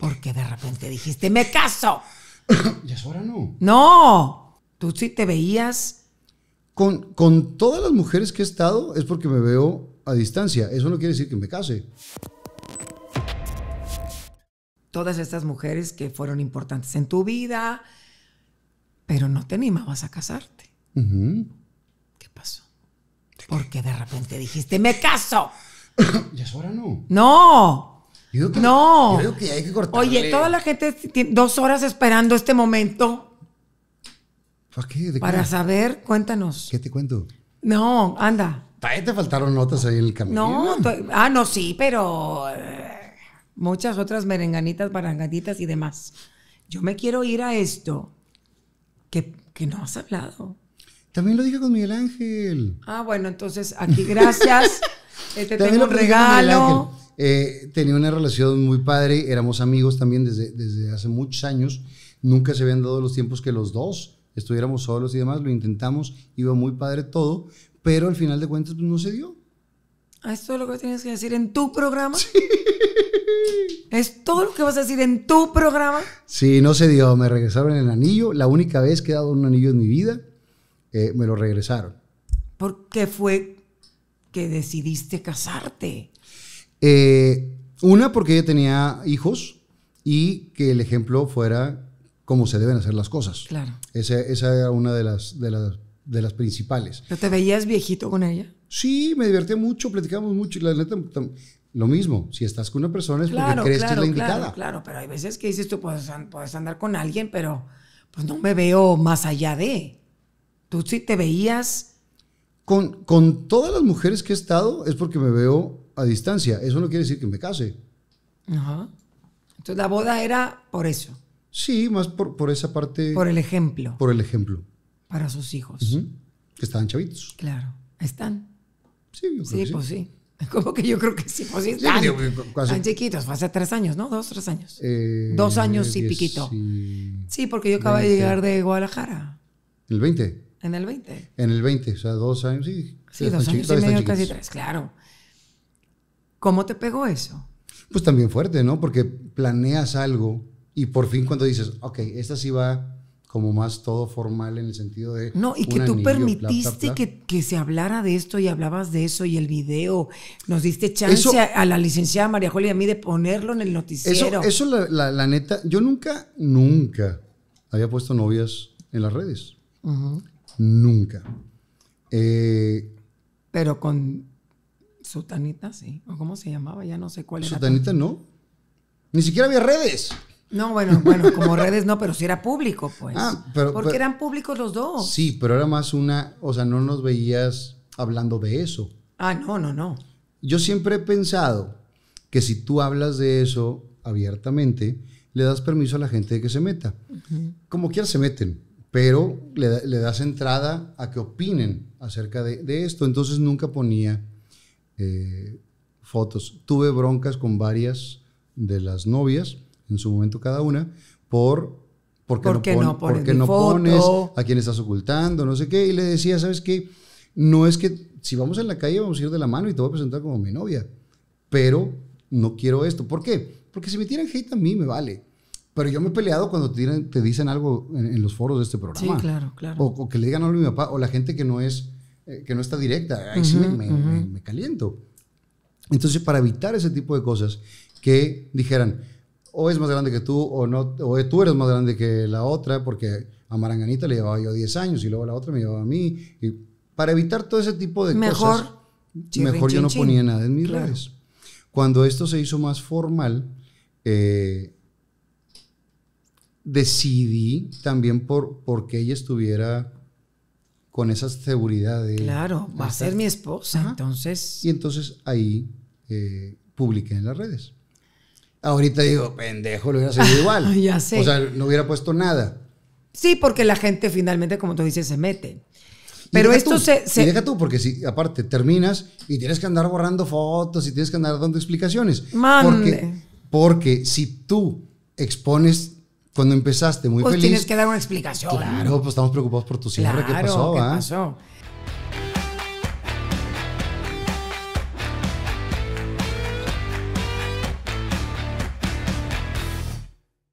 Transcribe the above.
Porque de repente dijiste, me caso. y es ahora no. No, tú sí te veías. Con, todas las mujeres que he estado es porque me veo a distancia. Eso no quiere decir que me case. Todas estas mujeres que fueron importantes en tu vida, pero no te animabas a casarte. ¿Qué pasó? Porque de repente dijiste, me caso. y es ahora no. No, no. que hay que Oye, toda la gente tiene dos horas esperando este momento. ¿Para qué? Para saber, cuéntanos. ¿Qué te cuento? No, anda. te faltaron notas ahí en el camino. No, ah, no, sí, pero eh, muchas otras merenganitas, baranganitas y demás. Yo me quiero ir a esto que, no has hablado. También lo dije con Miguel Ángel. Ah, bueno, entonces aquí gracias. Te este, tengo un regalo. Eh, tenía una relación muy padre, éramos amigos también desde, desde hace muchos años. Nunca se habían dado los tiempos que los dos estuviéramos solos y demás. Lo intentamos, iba muy padre todo, pero al final de cuentas pues, no se dio. Ah, ¿Es todo lo que tienes que decir en tu programa? ¿Es todo lo que vas a decir en tu programa? Sí, no se dio. Me regresaron el anillo. La única vez que he dado un anillo en mi vida, eh, me lo regresaron. ¿Por qué fue que decidiste casarte? Eh, una, porque ella tenía hijos y que el ejemplo fuera cómo se deben hacer las cosas. Claro. Esa, era una de las, de las, de las principales. te veías viejito con ella? Sí, me divertía mucho, platicamos mucho. la lo mismo, si estás con una persona es porque crees que es la indicada. Claro, claro, pero hay veces que dices tú pues, puedes, andar con alguien, pero pues no me veo más allá de. Tú sí te veías. Con, con todas las mujeres que he estado es porque me veo a distancia. Eso no quiere decir que me case. Ajá. Entonces la boda era por eso. Sí, más por, por esa parte. Por el ejemplo. Por el ejemplo. Para sus hijos. Que estaban chavitos. Claro. Están. Sí, sí, pues sí. Como que yo creo que sí, pues sí, están, pues, chiquitos, hace tres años, ¿no? Dos, tres años. Eh, dos años y piquito. Sí, porque yo acabo de llegar de Guadalajara. en ¿El 20? En el 20. En el 20, o sea, dos años, sí. Sí, dos años y medio, casi tres, claro. ¿Cómo te pegó eso? Pues también fuerte, ¿no? Porque planeas algo y por fin cuando dices, ok, esta sí va como más todo formal en el sentido de... No, y que tú permitiste Que, se hablara de esto y hablabas de eso y el video, nos diste chance a, la licenciada María Julia y a mí de ponerlo en el noticiero. Eso, eso la, neta, yo nunca, nunca había puesto novias en las redes. Nunca. Eh, Pero con Sutanita, sí. ¿O cómo se llamaba? Ya no sé cuál era. Sutanita no. Ni siquiera había redes. No, bueno, bueno, como redes no, pero sí era público, pues. Ah, pero, Porque eran públicos los dos. Sí, pero era más una, o sea, no nos veías hablando de eso. Ah, no, no, no. Yo siempre he pensado que si tú hablas de eso abiertamente, le das permiso a la gente de que se meta. Como quieran se meten, pero le, das entrada a que opinen acerca de esto. Entonces nunca ponía eh, fotos. Tuve broncas con varias de las novias, en su momento cada una, por ¿Por qué, no, pones, ¿A quién estás ocultando? No sé qué. Y le decía, ¿sabes qué? No es que si vamos en la calle vamos a ir de la mano y te voy a presentar como mi novia. Pero no quiero esto. ¿Por qué? Porque si me tiran hate a mí, me vale. Pero yo me he peleado cuando te, dicen algo en, los foros de este programa. Sí, claro, claro. O, o, que le digan algo a mi papá. O la gente que no es eh, que no está directa. Ahí sí me, caliento. Entonces, para evitar ese tipo de cosas que dijeran, o es más grande que tú, o, no, o tú eres más grande que la otra, porque a Maranganita le llevaba yo 10 años y luego la otra me llevaba a mí. Y para evitar todo ese tipo de cosas, mejor yo no ponía nada en mis redes. Cuando esto se hizo más formal, eh, decidí también por, porque ella estuviera con esa seguridad de... Claro, va a ser mi esposa, entonces... Y entonces ahí eh, publiqué en las redes. Ahorita digo, pendejo, lo hubiera seguido igual. ya sé. O sea, no hubiera puesto nada. Sí, porque la gente finalmente, como tú dices, se mete. Pero esto se, se... deja tú, porque si aparte terminas y tienes que andar borrando fotos y tienes que andar dando explicaciones. Porque, porque si tú expones cuando empezaste muy feliz. Pues tienes que dar una explicación. Claro, pues estamos preocupados por tu cierre. ¿Qué pasó? ¿qué ah? pasó?